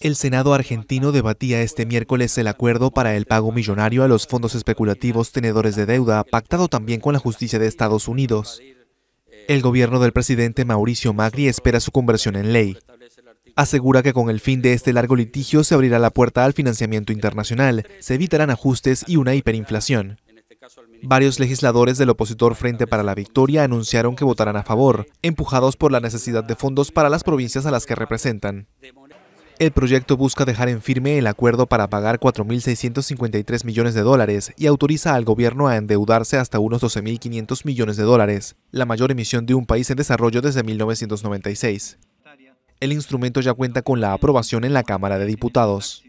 El Senado argentino debatía este miércoles el acuerdo para el pago millonario a los fondos especulativos tenedores de deuda, pactado también con la justicia de Estados Unidos. El gobierno del presidente Mauricio Macri espera su conversión en ley. Asegura que con el fin de este largo litigio se abrirá la puerta al financiamiento internacional, se evitarán ajustes y una hiperinflación. Varios legisladores del opositor Frente para la Victoria anunciaron que votarán a favor, empujados por la necesidad de fondos para las provincias a las que representan. El proyecto busca dejar en firme el acuerdo para pagar 4.653 millones de dólares y autoriza al gobierno a endeudarse hasta unos 12.500 millones de dólares, la mayor emisión de un país en desarrollo desde 1996. El instrumento ya cuenta con la aprobación en la Cámara de Diputados.